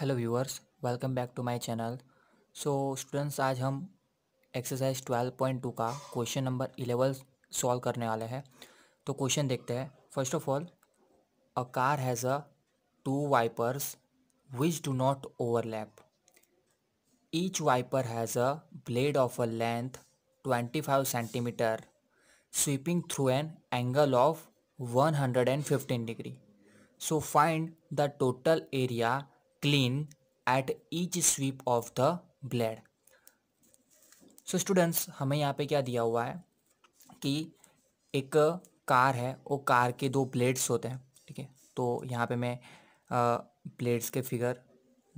Hello viewers welcome back to my channel so students आज हम exercise 12.2 का question number 11 solve करने वाले हैं तो क्वेश्चन देखते हैं first of all a car has a two wipers which do not overlap each wiper has a blade of a length 25 centimetre sweeping through an angle of 115 degree so find the total area clean at each sweep of the blade. So so students हमें यहाँ पे क्या दिया हुआ है कि एक car है वो कार के दो ब्लेड्स होते हैं ठीक है तो यहाँ पे मैं ब्लेड्स के फिगर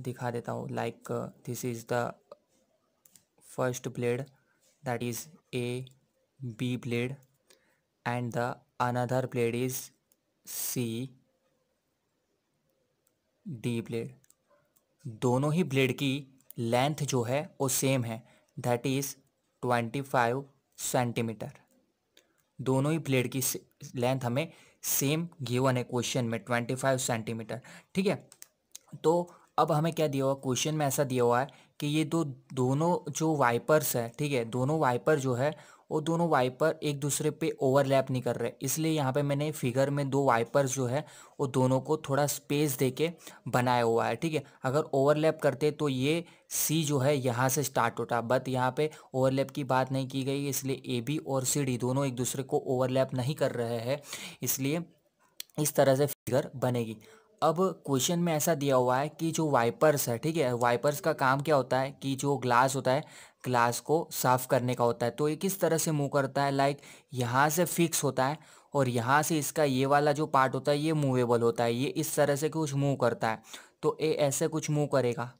दिखा देता हूँ like this is the first blade that is A B blade and the another blade is C D blade दोनों ही ब्लेड की लेंथ जो है वो सेम है that is twenty five centimetre दोनों ही ब्लेड की लेंथ हमें सेम गिवन है क्वेश्चन में ट्वेंटी फाइव सेंटीमीटर ठीक है तो अब हमें क्या दिया हुआ क्वेश्चन में ऐसा दिया हुआ है कि ये दो दोनों जो वाइपर्स है ठीक है दोनों वाइपर जो है वो दोनों वाइपर एक दूसरे पे ओवरलैप नहीं कर रहे इसलिए यहाँ पे मैंने फिगर में दो वाइपर्स जो है वो दोनों को थोड़ा स्पेस दे के बनाया हुआ है ठीक है अगर ओवरलैप करते तो ये सी जो है यहाँ से स्टार्ट होता बट यहाँ पे ओवरलैप की बात नहीं की गई इसलिए ए बी और सी डी दोनों एक दूसरे को ओवरलैप नहीं कर रहे हैं इसलिए इस तरह से फिगर बनेगी अब क्वेश्चन में ऐसा दिया हुआ है कि जो वाइपर्स है ठीक है वाइपर्स का काम क्या होता है कि जो ग्लास होता है ग्लास को साफ़ करने का होता है तो ये किस तरह से मूव करता है लाइक यहाँ से फिक्स होता है और यहाँ से इसका ये वाला जो पार्ट होता है ये मूवेबल होता है ये इस तरह से कुछ मूव करता है तो ये ऐसे कुछ मूव करेगा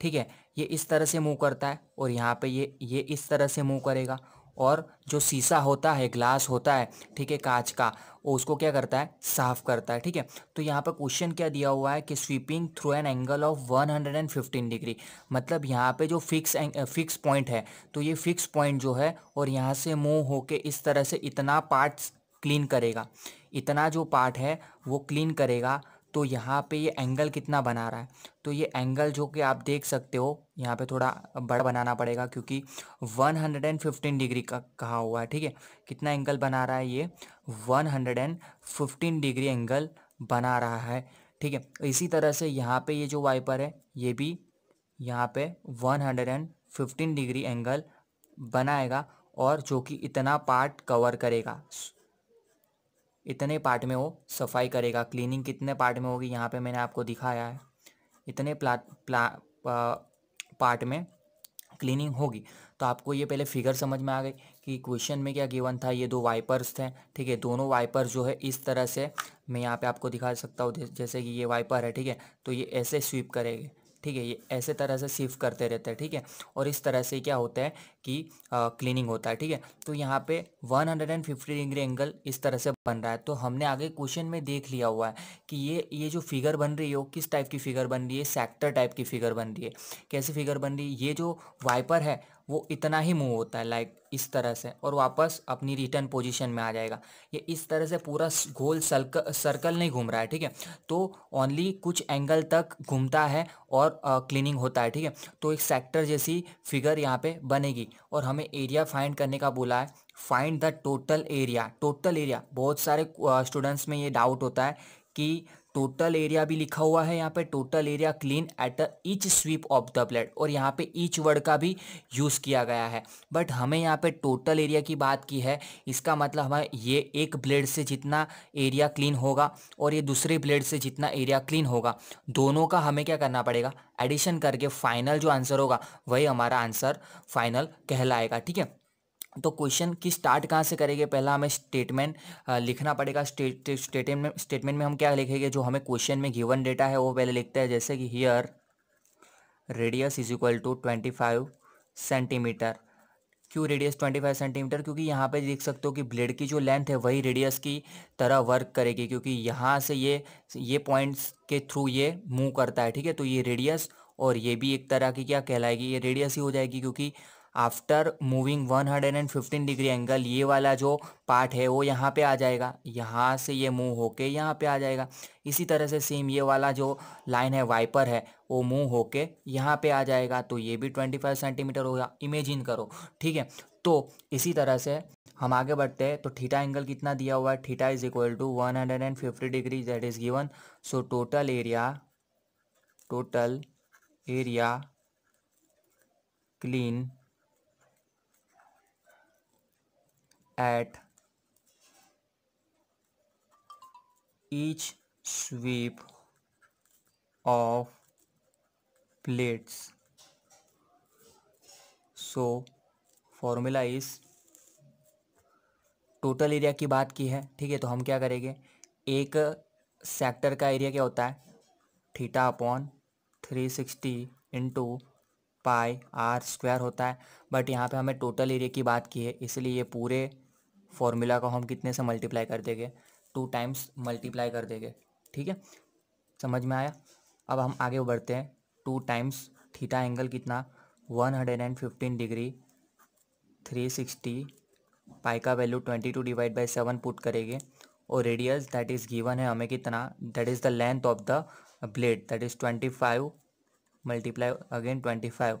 ठीक है ये इस तरह से मूव करता है और यहाँ पे ये ये इस तरह से मूव करेगा और जो शीशा होता है ग्लास होता है ठीक है कांच का और उसको क्या करता है साफ करता है ठीक है तो यहाँ पर क्वेश्चन क्या दिया हुआ है कि sweeping through an angle of 115 degree मतलब यहाँ पे जो फिक्स फिक्स पॉइंट है तो ये फिक्स पॉइंट जो है और यहाँ से मूव होके इस तरह से इतना पार्ट्स क्लीन करेगा इतना जो पार्ट है वो क्लीन करेगा तो यहाँ पे ये एंगल कितना बना रहा है तो ये एंगल जो कि आप देख सकते हो यहाँ पे थोड़ा बड़ा बनाना पड़ेगा क्योंकि 115 डिग्री का कहा हुआ है ठीक है कितना एंगल बना रहा है ये 115 डिग्री एंगल बना रहा है ठीक है इसी तरह से यहाँ पे ये जो वाइपर है ये भी यहाँ पे 115 डिग्री एंगल बनाएगा और जो कि इतना पार्ट कवर करेगा इतने पार्ट में वो सफाई करेगा क्लीनिंग कितने पार्ट में होगी यहाँ पे मैंने आपको दिखाया है इतने प्ला प्ला प्ला पार्ट में क्लीनिंग होगी तो आपको ये पहले फिगर समझ में आ गई कि क्वेश्चन में क्या गिवन था ये दो वाइपर्स थे ठीक है दोनों वाइपर जो है इस तरह से मैं यहाँ पे आपको दिखा सकता हूँ जैसे कि ये वाइपर है ठीक है तो ये ऐसे स्वीप करेगी ठीक है ये ऐसे तरह से सिफ करते रहते हैं ठीक है और इस तरह से क्या होता है कि क्लीनिंग होता है ठीक है तो यहाँ पे 150 डिग्री एंगल इस तरह से बन रहा है तो हमने आगे क्वेश्चन में देख लिया हुआ है कि ये ये जो फिगर बन रही है वो किस टाइप की फिगर बन रही है सेक्टर टाइप की फिगर बन रही है कैसी फिगर बन रही है ये जो वाइपर है वो इतना ही मूव होता है लाइक इस तरह से और वापस अपनी रिटर्न पोजीशन में आ जाएगा ये इस तरह से पूरा गोल सर्कल नहीं घूम रहा है ठीक है तो ओनली कुछ एंगल तक घूमता है और क्लीनिंग होता है ठीक है तो एक सेक्टर जैसी फिगर यहाँ पे बनेगी और हमें एरिया फाइंड करने का बोला है find the total area total area बहुत सारे स्टूडेंट्स में ये डाउट होता है कि टोटल एरिया भी लिखा हुआ है यहाँ पे total area clean at each sweep of the blade और यहाँ पे ईच वर्ड का भी यूज़ किया गया है बट हमें यहाँ पे टोटल एरिया की बात की है इसका मतलब हमें ये एक ब्लेड से जितना एरिया क्लीन होगा और ये दूसरे ब्लेड से जितना एरिया क्लीन होगा दोनों का हमें क्या करना पड़ेगा एडिशन करके फाइनल जो आंसर होगा वही हमारा आंसर फाइनल कहलाएगा ठीक है तो क्वेश्चन की स्टार्ट कहाँ से करेंगे पहला हमें स्टेटमेंट लिखना पड़ेगा स्टेटमेंट स्टेटमेंट में हम क्या लिखेंगे जो हमें क्वेश्चन में गिवन डेटा है वो पहले लिखते हैं जैसे कि here radius is equal to twenty five centimetre क्यों रेडियस ट्वेंटी फाइव सेंटीमीटर क्योंकि यहाँ पे देख सकते हो कि ब्लेड की जो लेंथ है वही रेडियस की तरह वर्क करेगी क्योंकि यहाँ से ये ये पॉइंट्स के थ्रू ये मूव करता है ठीक है तो ये रेडियस और ये भी एक तरह की क्या कहलाएगी ये रेडियस ही हो जाएगी क्योंकि आफ्टर मूविंग 115 डिग्री एंगल ये वाला जो पार्ट है वो यहाँ पे आ जाएगा यहाँ से ये मूव होके यहाँ पे आ जाएगा इसी तरह से सेम ये वाला जो लाइन है वाइपर है वो मूव होके यहाँ पे आ जाएगा तो ये भी 25 सेंटीमीटर होगा इमेजिन करो ठीक है तो इसी तरह से हम आगे बढ़ते हैं तो थीटा एंगल कितना दिया हुआ है theta is equal to fifty degree that is given so total area total area clean at each sweep of plates so formula इस टोटल एरिया की बात की है ठीक है तो हम क्या करेंगे एक सेक्टर का एरिया क्या होता है theta upon three sixty into pi r square होता है बट यहाँ पे हमें टोटल एरिया की बात की है इसलिए ये पूरे फॉर्मूला को हम कितने से मल्टीप्लाई कर देंगे टू टाइम्स मल्टीप्लाई कर देंगे ठीक है समझ में आया अब हम आगे बढ़ते हैं टू टाइम्स थीटा एंगल कितना one hundred and fifteen degree three sixty pi का value twenty two divide by seven put करेंगे और रेडियस दैट इज़ गिवन है हमें कितना that is the length of the blade that is twenty five multiply again twenty five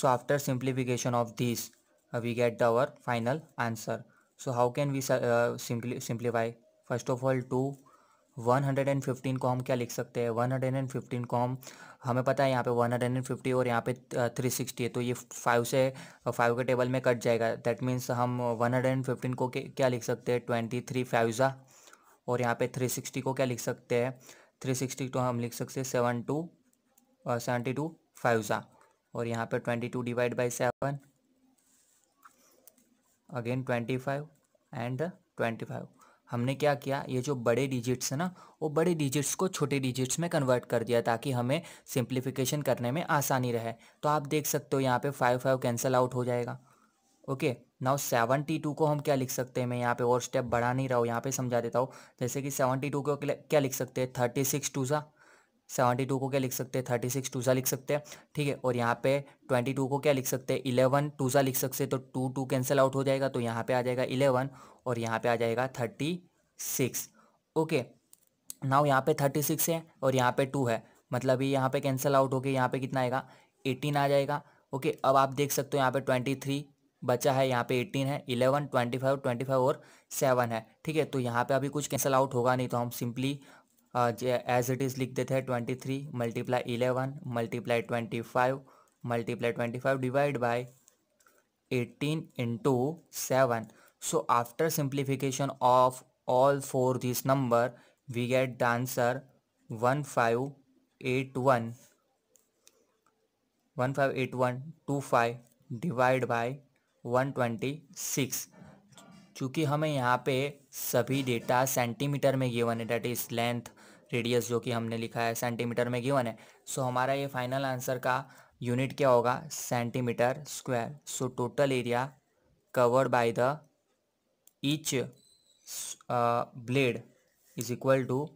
so after simplification of this uh, we get our final answer so how can we uh, simply simplify first of all 2 115 को हम क्या लिख सकते हैं 115 को हम हमें पता है यहाँ पे 150 और यहाँ पे 360 uh, है तो ये फाइव से फाइव uh, के टेबल में कट जाएगा दैट मीन्स हम 115 को क्या लिख सकते हैं ट्वेंटी थ्री फाइवज़ा और यहाँ पे 360 को क्या लिख सकते हैं 360 तो हम लिख सकते हैं seven two seventy two fives और यहाँ पे 22 two divide by seven again twenty five and twenty five हमने क्या किया ये जो बड़े डिजिट्स है ना वो बड़े डिजिट्स को छोटे डिजिट्स में कन्वर्ट कर दिया ताकि हमें सिंप्लीफिकेशन करने में आसानी रहे तो आप देख सकते हो यहाँ पे फाइव फाइव कैंसिल आउट हो जाएगा ओके नाउ सेवनटी टू को हम क्या लिख सकते हैं मैं यहाँ पे और स्टेप बढ़ा नहीं रहा हूँ यहाँ पे समझा देता हूँ जैसे कि सेवनटी टू को क्या लिख सकते हैं थर्टी सिक्स टू सा सेवेंटी टू को क्या लिख सकते हैं थर्टी सिक्स टूजा लिख सकते हैं ठीक है और यहाँ पे ट्वेंटी टू को क्या लिख सकते हैं इलेवन टूजा लिख सकते हैं तो टू टू कैंसिल आउट हो जाएगा तो यहाँ पे आ जाएगा इलेवन और यहाँ पे आ जाएगा थर्टी सिक्स ओके नाउ यहाँ पे थर्टी सिक्स है और यहाँ पे टू है मतलब ये यहाँ पे कैंसिल आउट हो गया यहाँ पे कितना आएगा एटीन आ जाएगा ओके अब आप देख सकते हो यहाँ पे ट्वेंटी थ्री बचा है यहाँ पे एटीन है eleven twenty five twenty five और सेवन है ठीक है तो यहाँ पे अभी कुछ कैंसिल आउट होगा नहीं तो हम सिंपली एज इट इज़ लिख देते हैं twenty three multiply eleven multiply twenty five multiply twenty five divide by eighteen into seven so after simplification of all for this number we get the answer one one five eight one five eight one two five divide by one twenty six चूँकि हमें यहाँ पे सभी data centimetre में given है that is length radius जो कि हमने लिखा है सेंटीमीटर में गिवन है सो हमारा ये फाइनल आंसर का यूनिट क्या होगा centimetre square so total area covered by the each blade is equal to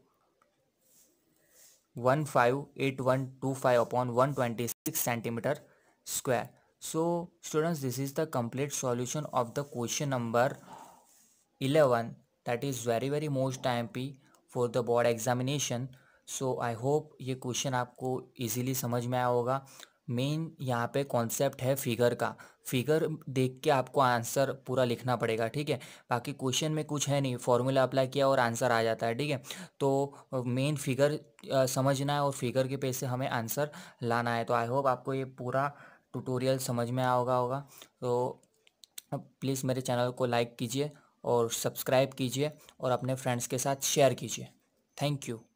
one five eight one two five upon one twenty six centimetre square so students this is the complete solution of the question number eleven that is very very most time P for the board examination so I hope ये question आपको easily समझ में आया होगा main यहाँ पे concept है figure का फिगर देख के आपको आंसर पूरा लिखना पड़ेगा ठीक है बाकी क्वेश्चन में कुछ है नहीं फॉर्मूला अप्लाई किया और आंसर आ जाता है ठीक है तो मेन फिगर समझना है और फिगर के पैसे हमें आंसर लाना है तो आई होप आपको ये पूरा ट्यूटोरियल समझ में आया होगा होगा तो प्लीज़ मेरे चैनल को लाइक कीजिए और सब्सक्राइब कीजिए और अपने फ्रेंड्स के साथ शेयर कीजिए थैंक यू